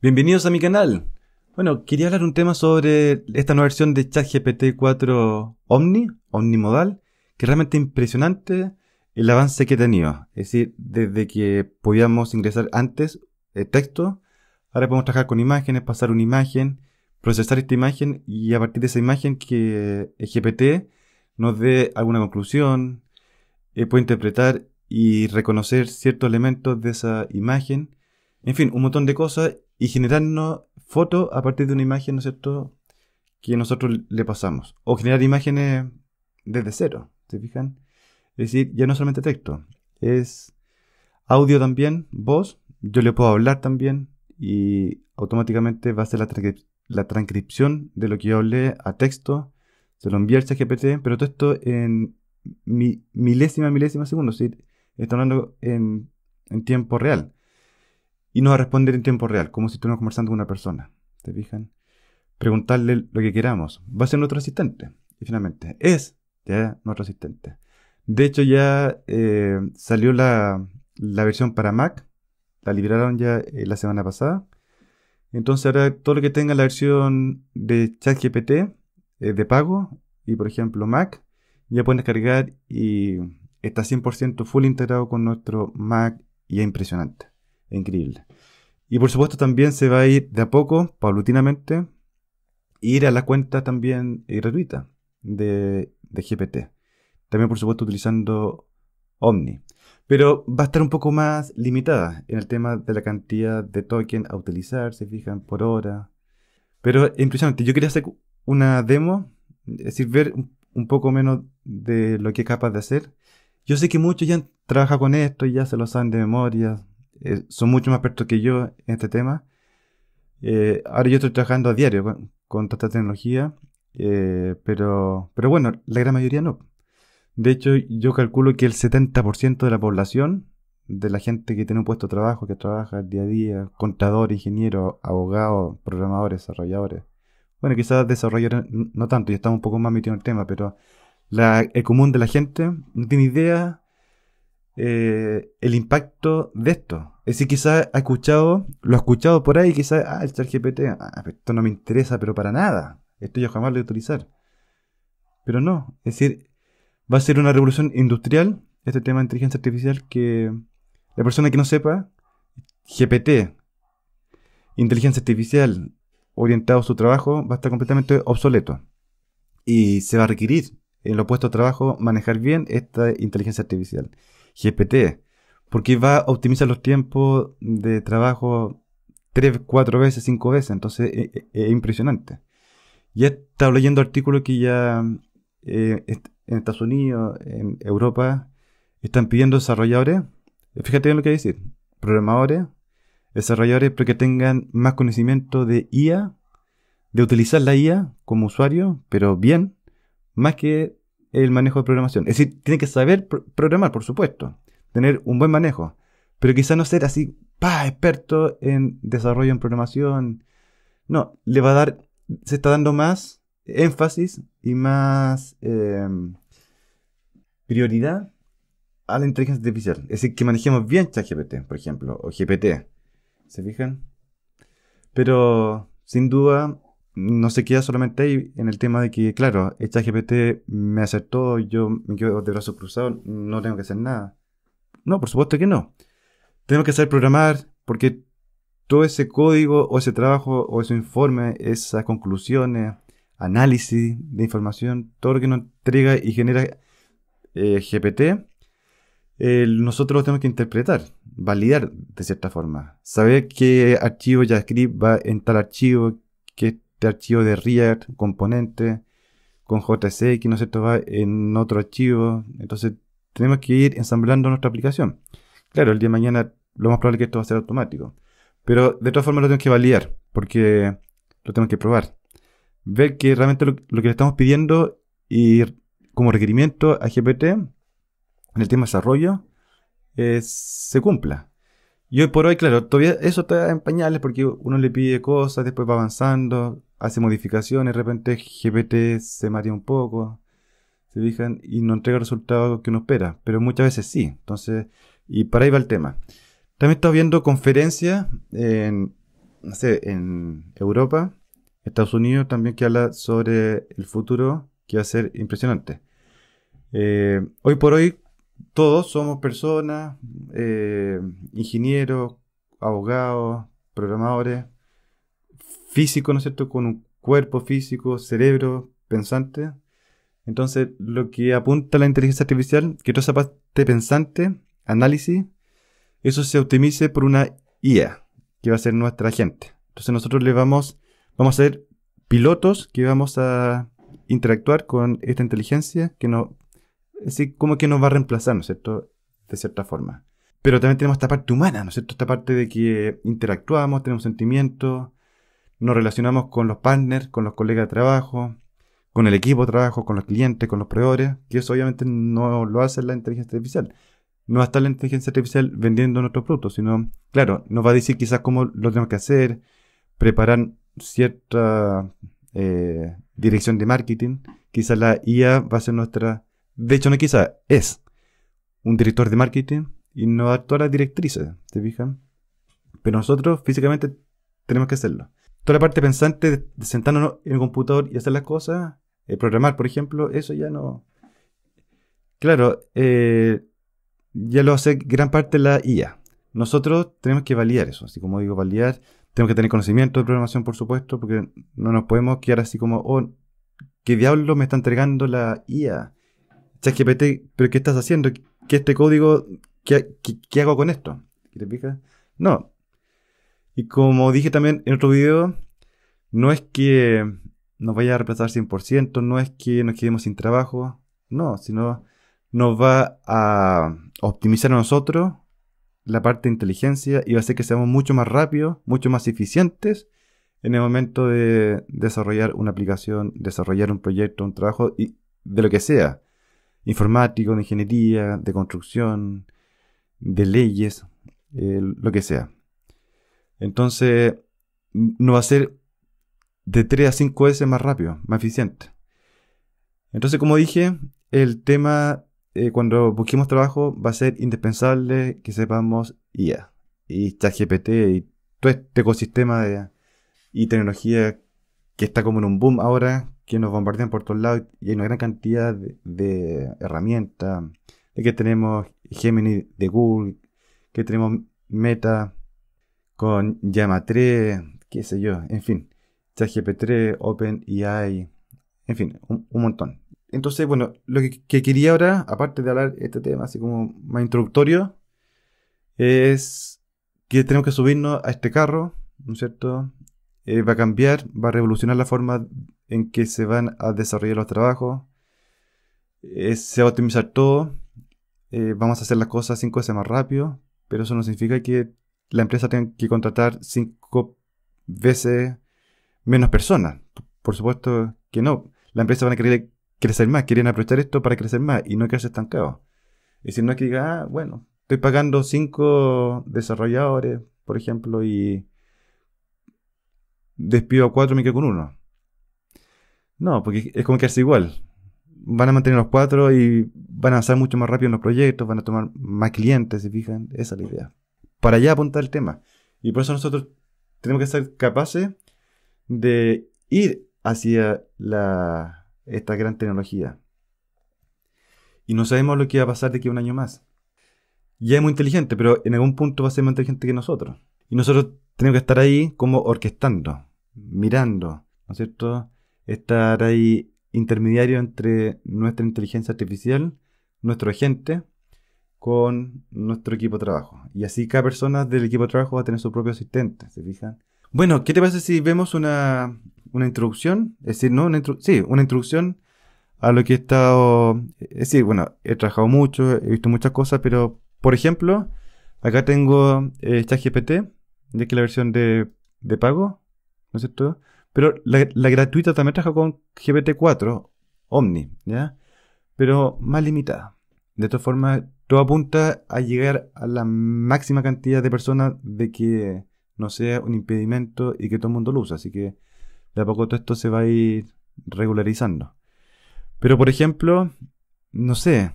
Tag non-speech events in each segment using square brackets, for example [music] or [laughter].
Bienvenidos a mi canal. Bueno, quería hablar un tema sobre esta nueva versión de ChatGPT 4 Omni, omnimodal, que es realmente impresionante el avance que ha tenido. Es decir, desde que podíamos ingresar antes el eh, texto, ahora podemos trabajar con imágenes, pasar una imagen, procesar esta imagen y a partir de esa imagen que GPT nos dé alguna conclusión, eh, puede interpretar y reconocer ciertos elementos de esa imagen en fin, un montón de cosas y generarnos fotos a partir de una imagen, ¿no es cierto?, que nosotros le pasamos. O generar imágenes desde cero, ¿se fijan? Es decir, ya no solamente texto, es audio también, voz, yo le puedo hablar también y automáticamente va a ser la, transcripción de lo que yo hablé a texto, se lo envía a GPT, pero todo esto en mi milésima, milésima segundo, es decir, está hablando en, en tiempo real y no va a responder en tiempo real, como si estuviéramos conversando con una persona. ¿Te fijan? Preguntarle lo que queramos. Va a ser nuestro asistente. Y finalmente, es ya nuestro asistente. De hecho, ya eh, salió la, versión para Mac. La liberaron ya eh, la semana pasada. Entonces ahora todo lo que tenga la versión de ChatGPT eh, de pago y por ejemplo Mac, ya pueden descargar y está 100% full integrado con nuestro Mac y es impresionante, es increíble. Y por supuesto también se va a ir de a poco, paulatinamente, ir a la cuenta también eh, gratuita de, GPT. También por supuesto utilizando Omni. Pero va a estar un poco más limitada en el tema de la cantidad de token a utilizar, se fijan, por hora. Pero impresionante. Yo quería hacer una demo, es decir, ver un poco menos de lo que es capaz de hacer. Yo sé que muchos ya trabajan con esto y ya se lo saben de memoria, eh, son mucho más expertos que yo en este tema. Eh, ahora yo estoy trabajando a diario con, toda esta tecnología, eh, pero, pero bueno, la gran mayoría no. De hecho, yo calculo que el 70% de la población, de la gente que tiene un puesto de trabajo, que trabaja día a día, contador, ingeniero, abogado, programador, desarrolladores. Bueno, quizás desarrolladores no tanto, ya estamos un poco más metidos en el tema, pero la, el común de la gente no tiene idea eh, el impacto de esto. Es decir, quizás ha escuchado, lo ha escuchado por ahí, quizás, ah, el ChatGPT, ah, esto no me interesa, pero para nada. Esto yo jamás lo voy a utilizar. Pero no, es decir, va a ser una revolución industrial este tema de inteligencia artificial que la persona que no sepa, GPT, inteligencia artificial orientado a su trabajo, va a estar completamente obsoleto. Y se va a requerir en los puestos de trabajo manejar bien esta inteligencia artificial. GPT, porque va a optimizar los tiempos de trabajo tres, cuatro veces, cinco veces, entonces e, e, e, es, impresionante. Ya estaba leyendo artículos que ya eh, en Estados Unidos, en Europa, están pidiendo desarrolladores, eh, fíjate bien lo que decir, programadores, desarrolladores, pero que tengan más conocimiento de IA, de utilizar la IA como usuario, pero bien, más que el manejo de programación. Es decir, tiene que saber programar, por supuesto, tener un buen manejo, pero quizá no ser así, pa, experto en desarrollo en programación. No, le va a dar, se está dando más énfasis y más em, prioridad a la inteligencia artificial. Es decir, que manejemos bien ChatGPT, por ejemplo, o GPT. ¿Se fijan? Pero, sin duda, no se queda solamente ahí en el tema de que, claro, esta GPT me hace todo, yo me quedo de brazos cruzados, no tengo que hacer nada. No, por supuesto que no. Tenemos que saber programar porque todo ese código o ese trabajo o ese informe, esas conclusiones, análisis de información, todo lo que nos entrega y genera eh, GPT, eh, nosotros lo tenemos que interpretar, validar de cierta forma. Saber qué archivo JavaScript va en tal archivo, qué este archivo de React, componente, con JSX, ¿no sé, esto Va en otro archivo. Entonces tenemos que ir ensamblando nuestra aplicación. Claro, el día de mañana lo más probable es que esto va a ser automático. Pero de todas formas lo tenemos que validar, porque lo tenemos que probar. Ver que realmente lo, que le estamos pidiendo y como requerimiento a GPT en el tema desarrollo eh, se cumpla. Y hoy por hoy, claro, todavía eso está en pañales porque uno le pide cosas, después va avanzando, hace modificaciones, de repente GPT se marea un poco, se fijan, y no entrega el resultado que uno espera, pero muchas veces sí. Entonces, y para ahí va el tema. También he viendo conferencias en, no sé, en Europa, Estados Unidos también, que habla sobre el futuro, que va a ser impresionante. Eh, hoy por hoy, todos somos personas, eh, ingenieros, abogados, programadores, físico, ¿no es cierto?, con un cuerpo físico, cerebro pensante. Entonces, lo que apunta la inteligencia artificial, que toda esa parte pensante, análisis, eso se optimice por una IA, que va a ser nuestra gente. Entonces, nosotros le vamos, vamos a ser pilotos que vamos a interactuar con esta inteligencia que no, así, como que nos va a reemplazar, ¿no es cierto?, de cierta forma. Pero también tenemos esta parte humana, ¿no es cierto?, esta parte de que interactuamos, tenemos sentimientos, nos relacionamos con los partners, con los colegas de trabajo, con el equipo de trabajo, con los clientes, con los proveedores, que eso obviamente no lo hace la inteligencia artificial. No va la inteligencia artificial vendiendo nuestros productos, sino, claro, nos va a decir quizás cómo lo tenemos que hacer, preparar cierta eh, dirección de marketing. Quizás la IA va a ser nuestra, de hecho no quizás, es un director de marketing y nos va a todas las directrices, ¿te fijan? Pero nosotros físicamente tenemos que hacerlo toda la parte pensante de sentarnos en el computador y hacer las cosas, eh, programar, por ejemplo, eso ya no. Claro, eh, ya lo hace gran parte la IA. Nosotros tenemos que validar eso, así como digo, validar. Tenemos que tener conocimiento de programación, por supuesto, porque no nos podemos quedar así como, oh, ¿qué diablo me está entregando la IA? ChatGPT, ¿pero qué estás haciendo? ¿Qué este código? ¿Qué, hago con esto? te No, y como dije también en otro video, no es que nos vaya a reemplazar 100%, no es que nos quedemos sin trabajo, no, sino nos va a optimizar a nosotros la parte de inteligencia y va a hacer que seamos mucho más rápidos, mucho más eficientes en el momento de desarrollar una aplicación, desarrollar un proyecto, un trabajo, y de lo que sea, informático, de ingeniería, de construcción, de leyes, eh, lo que sea. Entonces, no va a ser de 3 a 5 veces más rápido, más eficiente. Entonces, como dije, el tema eh, cuando busquemos trabajo va a ser indispensable que sepamos IA y ChatGPT y todo este ecosistema de, y tecnología que está como en un boom ahora, que nos bombardean por todos lados y hay una gran cantidad de, de herramientas. De que tenemos Gemini de Google, que tenemos Meta, con Llama 3, qué sé yo, en fin, ChatGPT, OpenAI, en fin, un, montón. Entonces, bueno, lo que, quería ahora, aparte de hablar este tema así como más introductorio, es que tenemos que subirnos a este carro, ¿no es cierto? Eh, va a cambiar, va a revolucionar la forma en que se van a desarrollar los trabajos, eh, se va a optimizar todo, eh, vamos a hacer las cosas cinco veces más rápido, pero eso no significa que la empresa tiene que contratar cinco veces menos personas. Por supuesto que no. La empresa va a querer crecer más, quieren aprovechar esto para crecer más y no quedarse estancado. Y si no es que diga, ah, bueno, estoy pagando cinco desarrolladores, por ejemplo, y despido a cuatro, me quedo con uno. No, porque es como que quedarse igual. Van a mantener los cuatro y van a avanzar mucho más rápido en los proyectos, van a tomar más clientes, si fijan, esa es la idea para allá apunta el tema. Y por eso nosotros tenemos que ser capaces de ir hacia esta gran tecnología. Y no sabemos lo que va a pasar de aquí a un año más. Ya es muy inteligente, pero en algún punto va a ser más inteligente que nosotros. Y nosotros tenemos que estar ahí como orquestando, mirando, ¿no es cierto? Estar ahí intermediario entre nuestra inteligencia artificial, nuestro agente con nuestro equipo de trabajo. Y así cada persona del equipo de trabajo va a tener su propio asistente, ¿se fijan? Bueno, ¿qué te pasa si vemos una, una introducción? Es decir, ¿no? Una sí, una introducción a lo que he estado... Es decir, bueno, he trabajado mucho, he visto muchas cosas, pero, por ejemplo, acá tengo esta eh, GPT ya que la versión de, pago, ¿no es cierto? Pero la, la gratuita también trabaja con GPT-4, Omni, ¿ya? Pero más limitada. De esta forma, todo apunta a llegar a la máxima cantidad de personas de que no sea un impedimento y que todo el mundo lo use. Así que de a poco todo esto se va a ir regularizando. Pero por ejemplo, no sé,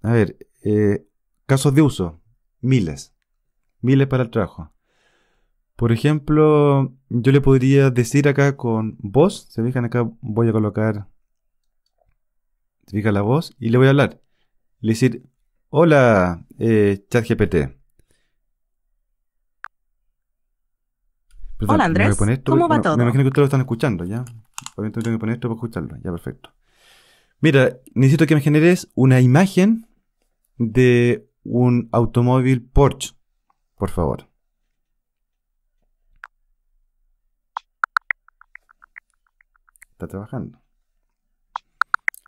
a ver, eh, casos de uso, miles, miles para el trabajo. Por ejemplo, yo le podría decir acá con voz, se fijan acá, voy a colocar, se fija la voz y le voy a hablar. Le decir, hola, chat eh, ChatGPT. Hola Andrés, ¿cómo va todo? Me imagino que ustedes lo están escuchando, ¿ya? Obviamente tengo que poner esto para escucharlo, ya perfecto. Mira, necesito que me generes una imagen de un automóvil Porsche, por favor. Está trabajando.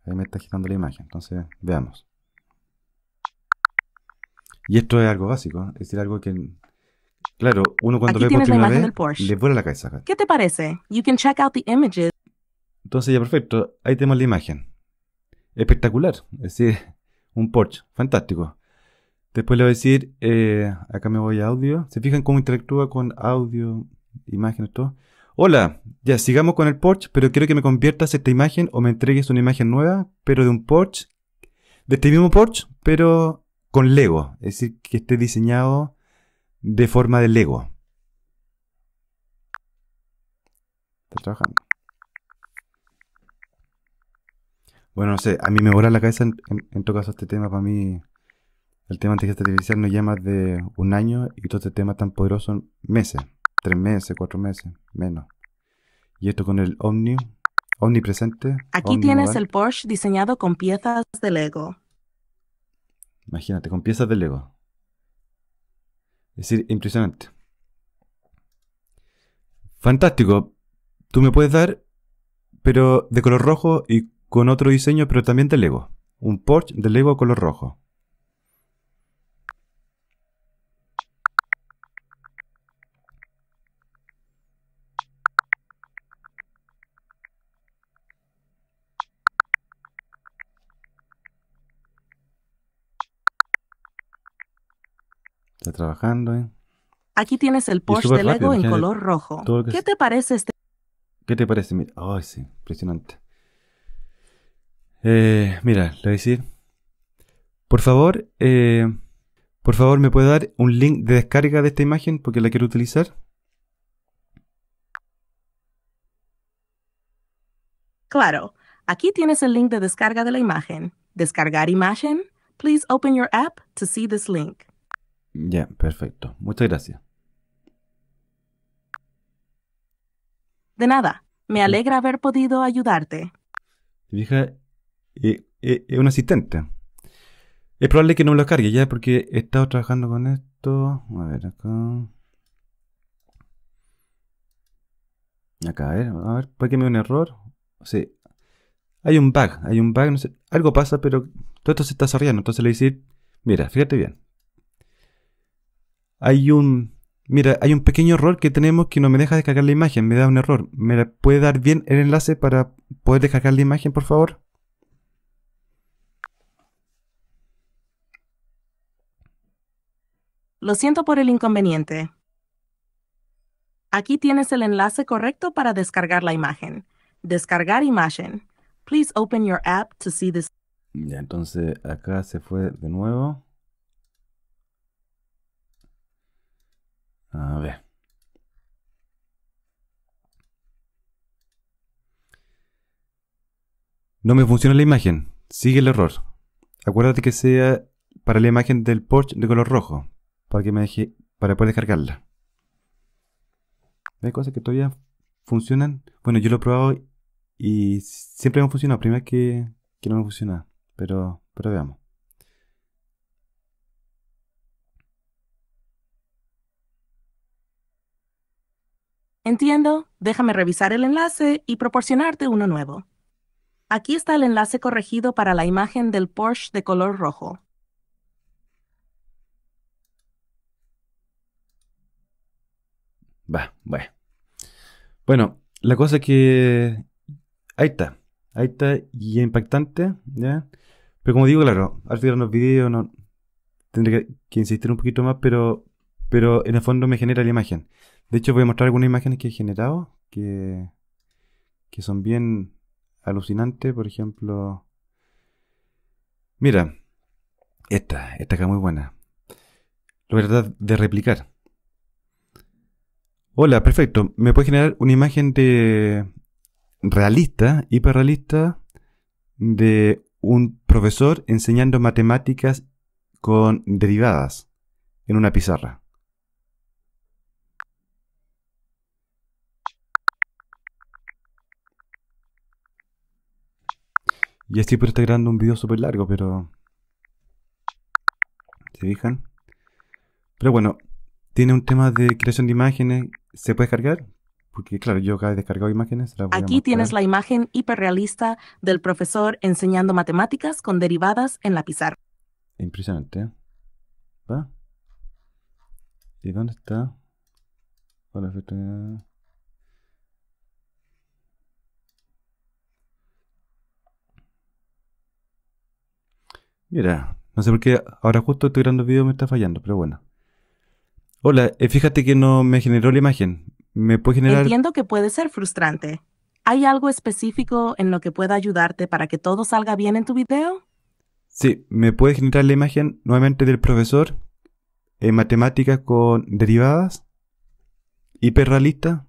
Ahí me está agitando la imagen, entonces veamos. Y esto es algo básico, es decir, algo que... Claro, uno cuando ve por primera vez, le vuela la cabeza. ¿Qué te parece? You can check out the images. Entonces ya perfecto, ahí tenemos la imagen. Espectacular, es decir, [laughs] un Porsche, fantástico. Después le voy a decir, eh, acá me voy a audio. ¿Se fijan cómo interactúa con audio, imágenes, todo? Hola, ya sigamos con el Porsche, pero quiero que me conviertas esta imagen o me entregues una imagen nueva, pero de un Porsche, de este mismo Porsche, pero con Lego, es decir, que esté diseñado de forma de Lego. Está trabajando. Bueno, no sé, a mí me vuela la cabeza en, todo caso este tema. Para mí, el tema de inteligencia artificial no lleva más de un año y todo este tema tan poderoso son meses, tres meses, cuatro meses, menos. Y esto con el Omni, omnipresente. Aquí tienes el Porsche diseñado con piezas de Lego. Imagínate, con piezas de Lego. Es decir, impresionante. Fantástico. Tú me puedes dar, pero de color rojo y con otro diseño, pero también de Lego. Un Porsche de Lego color rojo. Está trabajando, ¿eh? Aquí tienes el Porsche de Lego en color rojo. ¿Qué te parece este? ¿Qué te parece? ay, sí, impresionante. Eh, mira, le voy a decir, por favor, eh, por favor, ¿me puede dar un link de descarga de esta imagen porque la quiero utilizar? Claro, aquí tienes el link de descarga de la imagen. Descargar imagen. Please open your app to see this link. Ya, perfecto. Muchas gracias. De nada. Me alegra haber podido ayudarte. Eh, eh, es un asistente. Es probable que no lo cargue ya porque he estado trabajando con esto. A ver, acá. Acá, a ver, a qué me dé un error. Sí. Hay un bug, hay un bug, no sé, algo pasa, pero todo esto se está desarrollando. Entonces le decir, mira, fíjate bien hay un... Mira, hay un pequeño error que tenemos que no me deja descargar la imagen, me da un error. ¿Me puede dar bien el enlace para poder descargar la imagen, por favor? Lo siento por el inconveniente. Aquí tienes el enlace correcto para descargar la imagen. Descargar imagen. Please open your app to see this. entonces acá se fue de nuevo. A ver. No me funciona la imagen. Sigue el error. Acuérdate que sea para la imagen del Porsche de color rojo. Para que me Para poder descargarla. Hay cosas que todavía funcionan. Bueno, yo lo he probado y siempre me ha funcionado. primero que, que no me funciona. Pero, pero veamos. Entiendo, déjame revisar el enlace y proporcionarte uno nuevo. Aquí está el enlace corregido para la imagen del Porsche de color rojo. Va, bueno. Bueno, la cosa es que ahí está, ahí está y es impactante, ¿ya? Pero como digo, claro, al final los videos no tendré que, que, insistir un poquito más, pero pero en el fondo me genera la imagen. De hecho, voy a mostrar algunas imágenes que he generado que, que son bien alucinantes. Por ejemplo, mira, esta, esta acá muy buena. La verdad de replicar. Hola, perfecto. Me puede generar una imagen de realista, hiperrealista, de un profesor enseñando matemáticas con derivadas en una pizarra. Y estoy por estar grabando un video súper largo, pero... ¿Se fijan? Pero bueno, tiene un tema de creación de imágenes. ¿Se puede cargar? Porque claro, yo acá he descargado imágenes. Aquí tienes la imagen hiperrealista del profesor enseñando matemáticas con derivadas en la pizarra. Impresionante. ¿Va? ¿Y dónde está? Hola, Mira, no sé por qué ahora justo estoy grabando video me está fallando, pero bueno. Hola, eh, fíjate que no me generó la imagen. Me puede generar. Entiendo que puede ser frustrante. ¿Hay algo específico en lo que pueda ayudarte para que todo salga bien en tu video? Sí, me puede generar la imagen nuevamente del profesor en matemáticas con derivadas, hiperrealista,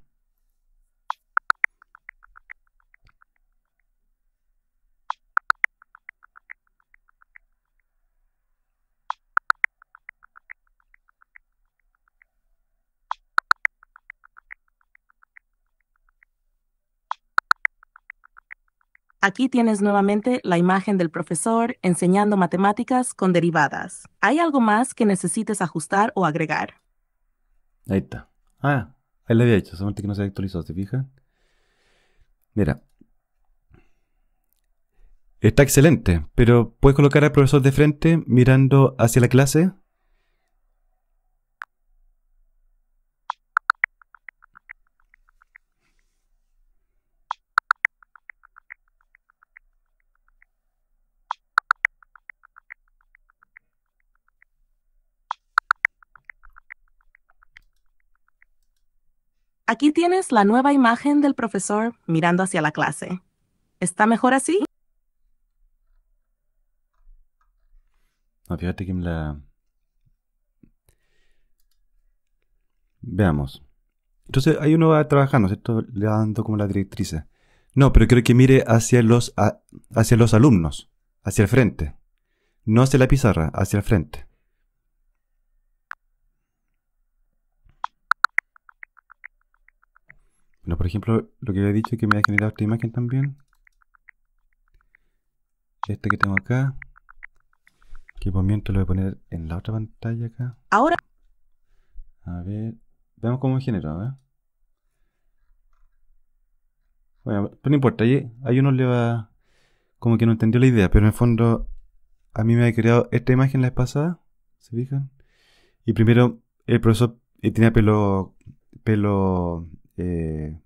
Aquí tienes nuevamente la imagen del profesor enseñando matemáticas con derivadas. ¿Hay algo más que necesites ajustar o agregar? Ahí está. Ah, ahí lo había hecho, solamente que no se actualizó, ¿te fijas? Mira. Está excelente, pero ¿puedes colocar al profesor de frente mirando hacia la clase? Aquí tienes la nueva imagen del profesor mirando hacia la clase. ¿Está mejor así? No, ah, fíjate que me la... Veamos. Entonces ahí uno va trabajando, ¿cierto? Le dando como la directriz. No, pero creo que mire hacia los, hacia los alumnos, hacia el frente. No hacia la pizarra, hacia el frente. Bueno, por ejemplo, lo que había dicho es que me ha generado esta imagen también. esta que tengo acá. Equipamiento lo voy a poner en la otra pantalla acá. Ahora. A ver. Veamos cómo genera, ¿eh? Bueno, no importa, ahí uno le va. Como que no entendió la idea, pero en el fondo a mí me ha creado esta imagen la vez pasada, ¿se fijan? Y primero el profesor eh, tenía pelo, pelo eh,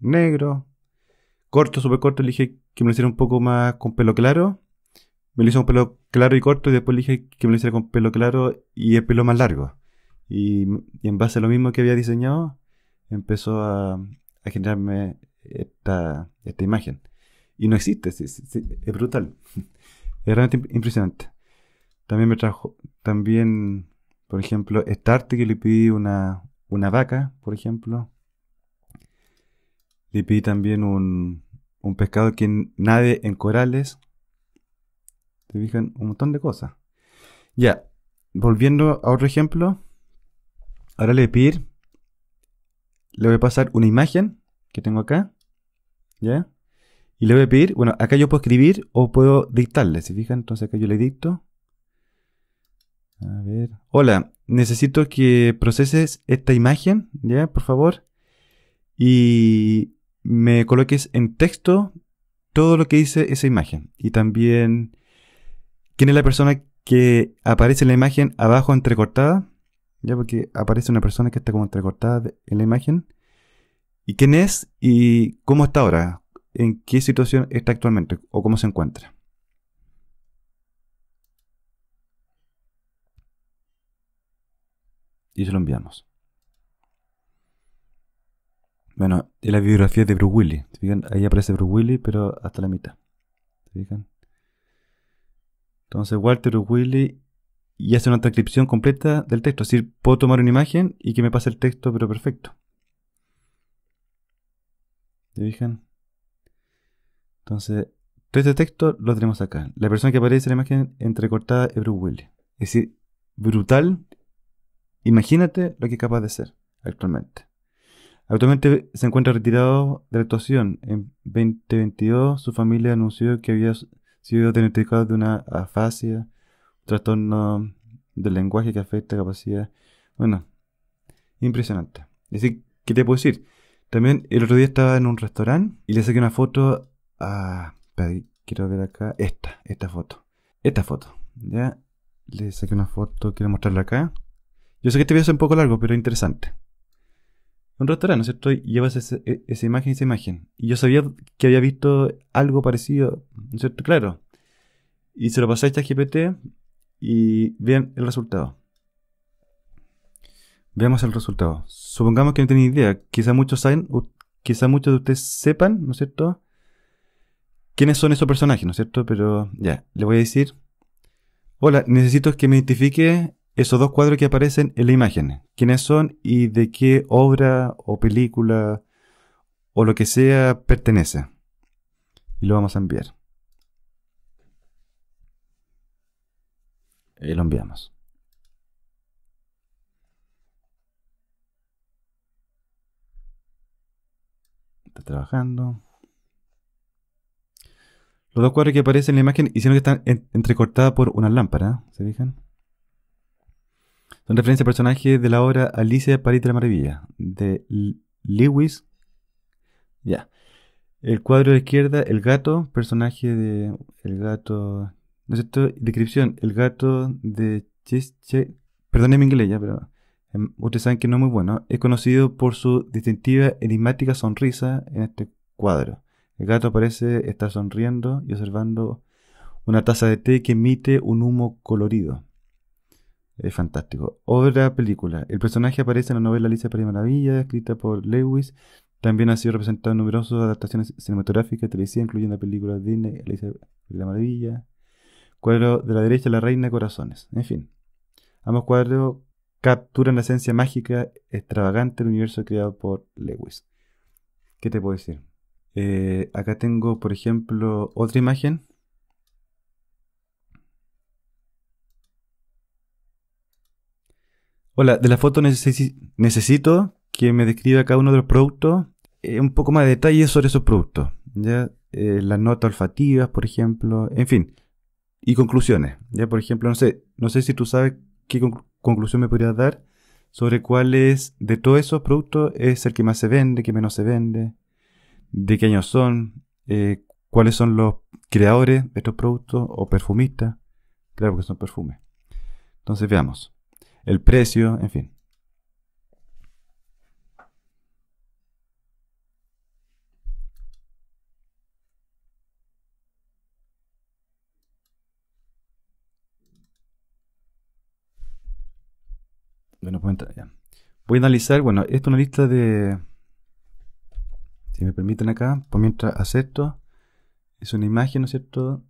negro, corto, súper corto. Le dije que me lo hiciera un poco más con pelo claro. Me lo hizo con pelo claro y corto y después le dije que me lo hiciera con pelo claro y el pelo más largo. Y, en base a lo mismo que había diseñado, empezó a, generarme esta, esta, imagen. Y no existe, es, brutal. [laughs] Es realmente impresionante. También me trajo, también, por ejemplo, esta arte que le pedí una, una vaca, por ejemplo, le pedí también un, pescado que nade en corales. Te fijan un montón de cosas. Ya, volviendo a otro ejemplo. Ahora le voy a pedir, le voy a pasar una imagen que tengo acá. ¿Ya? Y le voy a pedir, bueno, acá yo puedo escribir o puedo dictarle, ¿se fijan? Entonces acá yo le dicto. A ver. Hola, necesito que proceses esta imagen, ¿ya? Por favor. Y me coloques en texto todo lo que dice esa imagen y también quién es la persona que aparece en la imagen abajo entrecortada, ya porque aparece una persona que está como entrecortada en la imagen, y quién es y cómo está ahora, en qué situación está actualmente o cómo se encuentra. Y se lo enviamos. Bueno, es la biografía de Bruce Willis. Ahí aparece Bruce Willis, pero hasta la mitad. Entonces, Walter Bruce Willis y hace una transcripción completa del texto. Es decir, puedo tomar una imagen y que me pase el texto, pero perfecto. ¿Se fijan? Entonces, todo este texto lo tenemos acá. La persona que aparece en la imagen entrecortada es Bruce Willis. Es decir, brutal. Imagínate lo que es capaz de ser actualmente. Actualmente se encuentra retirado de la actuación. En 2022 su familia anunció que había sido diagnosticado de una afasia, un trastorno del lenguaje que afecta capacidad. Bueno, impresionante. Es decir, ¿qué te puedo decir? También el otro día estaba en un restaurante y le saqué una foto a... quiero ver acá. Esta, esta foto. Esta foto. Ya le saqué una foto, quiero mostrarla acá. Yo sé que este video es un poco largo, pero interesante un restaurante, ¿no es cierto? Y llevas e, esa imagen, esa imagen. Y yo sabía que había visto algo parecido, ¿no es cierto? Claro. Y se lo pasé a esta GPT y vean el resultado. Veamos el resultado. Supongamos que no tienen idea. Quizá muchos saben, quizá muchos de ustedes sepan, ¿no es cierto? ¿Quiénes son esos personajes, ¿no es cierto? Pero ya, le voy a decir. Hola, necesito que me identifique esos dos cuadros que aparecen en la imagen. ¿Quiénes son y de qué obra o película o lo que sea pertenece? Y lo vamos a enviar. Y eh, lo enviamos. Está trabajando. Los dos cuadros que aparecen en la imagen hicieron que están entrecortadas por una lámpara, ¿se fijan? Son referencia a personajes de la obra Alicia París de la Maravilla, de Lewis. Ya. El cuadro de izquierda, el gato, personaje de. El gato. ¿No es cierto? Descripción: el gato de Che. Perdónenme en inglés ya, pero. Em, ustedes saben que no es muy bueno. Es conocido por su distintiva, enigmática sonrisa en este cuadro. El gato parece estar sonriendo y observando una taza de té que emite un humo colorido. Es fantástico. Otra película. El personaje aparece en la novela Alicia Pérez Maravilla, escrita por Lewis. También ha sido representado en numerosas adaptaciones cinematográficas y televisivas, incluyendo la película Disney, Alicia Pérez la Maravilla. Cuadro de la derecha, La Reina de Corazones. En fin. Ambos cuadros capturan la esencia mágica extravagante del universo creado por Lewis. ¿Qué te puedo decir? Eh, acá tengo, por ejemplo, otra imagen Hola, de la foto necesito que me describa cada uno de los productos, eh, un poco más de detalles sobre esos productos, ¿ya? Eh, las notas olfativas, por ejemplo, en fin, y conclusiones, ¿ya? Por ejemplo, no sé, no sé si tú sabes qué conclusión me podrías dar sobre cuál es, de todos esos productos, es el que más se vende, que menos se vende, de qué años son, eh, cuáles son los creadores de estos productos o perfumistas, claro que son perfumes. Entonces veamos el precio, en fin. Bueno, Voy a analizar, bueno, esto es una lista de... Si me permiten acá, por mientras acepto, es una imagen, ¿no es cierto?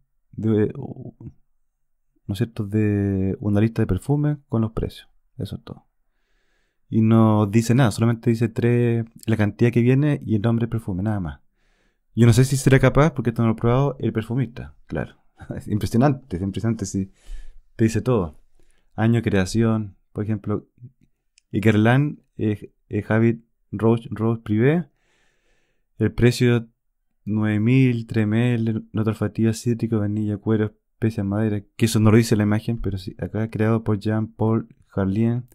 ¿no es cierto?, de una lista de perfumes con los precios. Eso es todo. Y no dice nada, solamente dice tres, la cantidad que viene y el nombre del perfume, nada más. Yo no sé si será capaz, porque esto no lo he probado, el perfumista, claro. [laughs] Es impresionante, es impresionante si te dice todo. Año creación, por ejemplo, Ikerlan eh, eh Javi Rose, Rose Privé, el precio 9.000, 3.000, nota olfativa, cítrico, vainilla, cuero, especie de madera, que eso no lo dice la imagen, pero sí, acá creado por Jean-Paul Jarlien,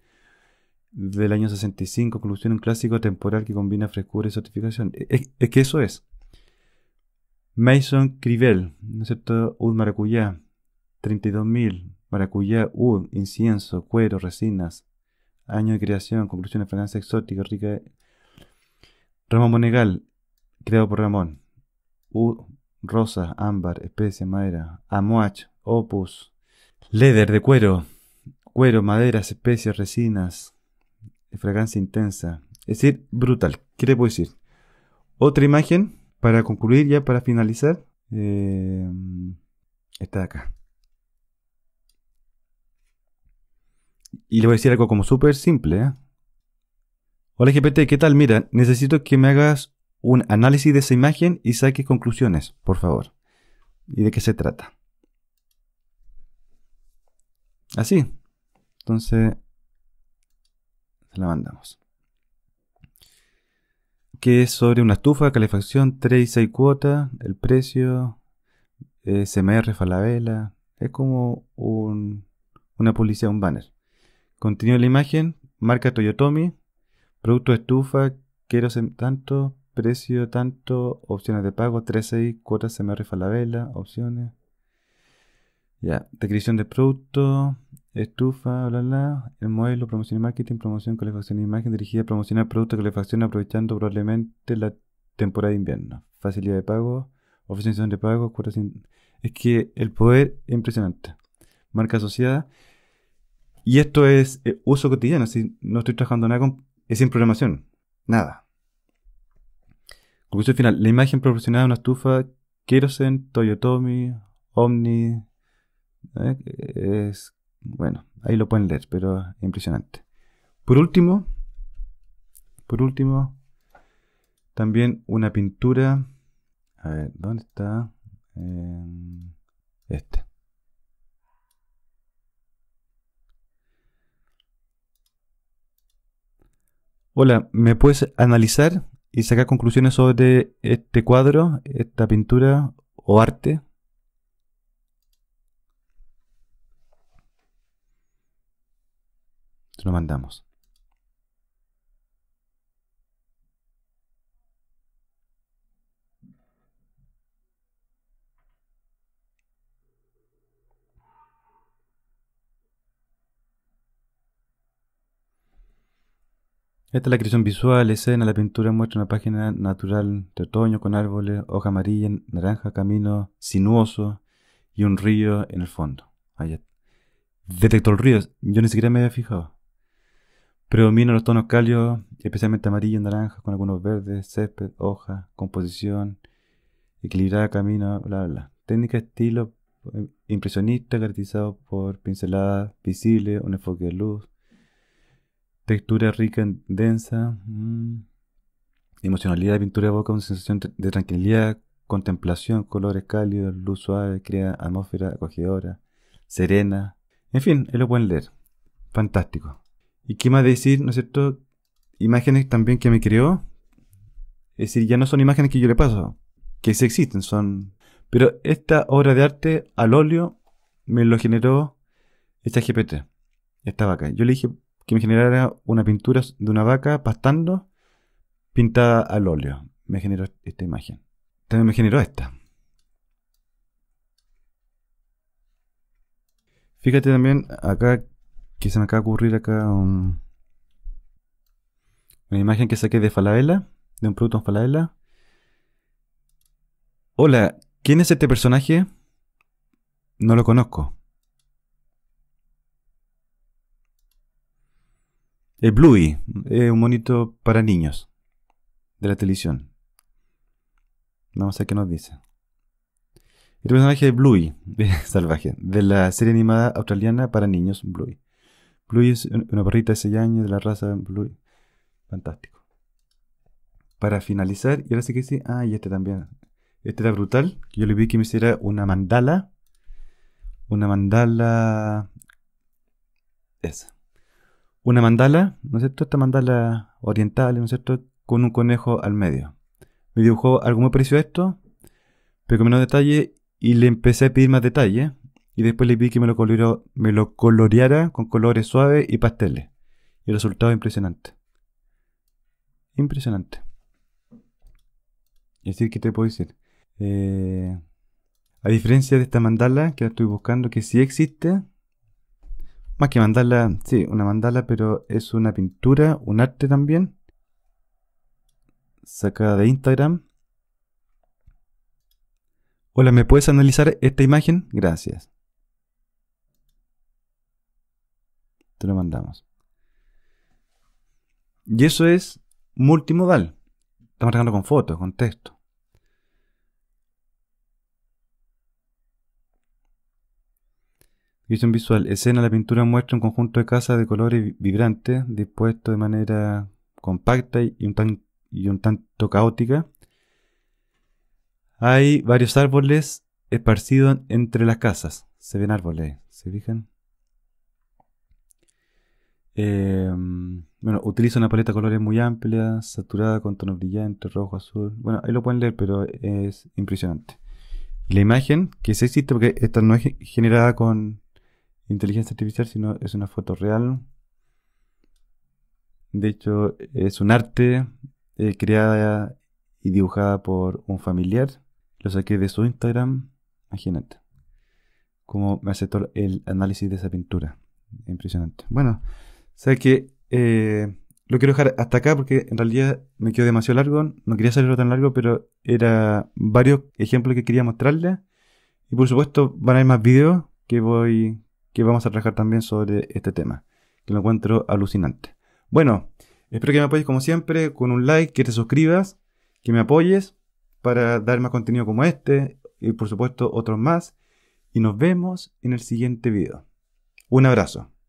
del año 65, conclusión un clásico temporal que combina frescura y certificación. E, es, que eso es. Mason Crivel, ¿no es cierto? Ud maracuyá, 32.000, maracuyá, ud, incienso, cuero, resinas, año de creación, conclusión de fragancia exótica, rica. Ramón Monegal, creado por Ramón. Ud, rosa, ámbar, especie, madera, amuach, opus, leder de cuero, cuero, maderas, especies, resinas, fragancia intensa. Es decir, brutal. ¿Qué le puedo decir? Otra imagen para concluir, ya para finalizar. Eh, está de acá. Y le voy a decir algo como súper simple. ¿eh? Hola GPT, ¿qué tal? Mira, necesito que me hagas un análisis de esa imagen y saque conclusiones, por favor. ¿Y de qué se trata? Así. Entonces, se la mandamos. Que es sobre una estufa, calefacción, 3 y 6 cuotas, el precio, SMR, eh, Falabella. Es como una publicidad, un banner. Contenido la imagen, marca Toyotomi, producto de estufa, quiero tanto, precio tanto, opciones de pago, 3.6, cuotas la vela opciones. Ya, descripción de producto, estufa, bla, bla, el modelo, promoción y marketing, promoción, calefacción y e imagen, dirigida a promocionar productos de calefacción aprovechando probablemente la temporada de invierno. Facilidad de pago, oficina de pago, cuotas... sin. Es que el poder es impresionante. Marca asociada. Y esto es eh, uso cotidiano, si no estoy trabajando nada con... Es sin programación, nada. Conclusión final. La imagen proporcionada de una estufa Kerosen Toyotomi, Omni. Eh, es, bueno, ahí lo pueden leer, pero impresionante. Por último, por último, también una pintura. A ver, ¿dónde está? este. Hola, ¿me puedes analizar y sacar conclusiones sobre este cuadro, esta pintura o arte. Se lo mandamos. Esta es la creación visual, escena, la pintura muestra una página natural de otoño con árboles, hojas amarillas, naranja, camino sinuoso y un río en el fondo. Detecto ah, Detectó el río, yo ni siquiera me había fijado. Predominan los tonos cálidos, especialmente amarillo, y naranja, con algunos verdes, césped, hojas, composición, equilibrada, camino, bla, bla, Técnica, estilo eh, impresionista, caracterizado por pinceladas visibles, un enfoque de luz, Textura rica, densa. Mm, emocionalidad pintura evoca una sensación de tranquilidad, contemplación, colores cálidos, luz suave, crea atmósfera acogedora, serena. En fin, es lo pueden leer. Fantástico. ¿Y qué más decir, no es cierto? Imágenes también que me creó. Es decir, ya no son imágenes que yo le paso, que sí existen, son... Pero esta obra de arte al óleo me lo generó esta GPT. esta vaca. Yo le dije, que me generara una pintura de una vaca pastando pintada al óleo. Me generó esta imagen. También me generó esta. Fíjate también acá que se me acaba de ocurrir acá un, una imagen que saqué de Falabella, de un producto en Falabella. Hola, ¿quién es este personaje? No lo conozco. El Bluey eh, un monito para niños de la televisión. Vamos a ver qué nos dice. El personaje de Bluey, [laughs] salvaje, de la serie animada australiana para niños Bluey. Bluey es una perrita de 6 años de la raza Bluey. Fantástico. Para finalizar, y ahora sí que sí. Ah, y este también. Este era brutal. Yo le vi que me hiciera una mandala. Una mandala. Esa una mandala, ¿no es cierto? Esta mandala oriental, ¿no es cierto? Con un conejo al medio. Me dibujó algo muy parecido esto, pero con menos detalle, y le empecé a pedir más detalle, y después le pedí que me lo, me lo coloreara con colores suaves y pasteles. Y el resultado es impresionante. Impresionante. Es decir, ¿qué te puedo decir? Eh, a diferencia de esta mandala que estoy buscando, que sí existe, más que mandala, sí, una mandala, pero es una pintura, un arte también. Sacada de Instagram. Hola, ¿me puedes analizar esta imagen? Gracias. Te lo mandamos. Y eso es multimodal. Estamos trabajando con fotos, con texto. Visión visual. Escena. La pintura muestra un conjunto de casas de colores vibrantes, dispuesto de manera compacta y un, tanto caótica. Hay varios árboles esparcidos entre las casas. Se ven árboles, ¿se fijan? Em, bueno, utiliza una paleta de colores muy amplia, saturada con tonos brillantes, rojo, azul. Bueno, ahí lo pueden leer, pero es impresionante. la imagen, que se existe porque esta no es generada con inteligencia artificial, sino es una foto real. De hecho, es un arte eh, creada y dibujada por un familiar. Lo saqué de su Instagram. Imagínate cómo me aceptó el análisis de esa pintura. Impresionante. Bueno, sé que eh, lo quiero dejar hasta acá porque en realidad me quedó demasiado largo. No quería hacerlo tan largo, pero era varios ejemplos que quería mostrarles. Y por supuesto van a haber más videos que voy que vamos a trabajar también sobre este tema, que lo encuentro alucinante. Bueno, espero que me apoyes como siempre con un like, que te suscribas, que me apoyes para dar más contenido como este y por supuesto otros más. Y nos vemos en el siguiente video. Un abrazo.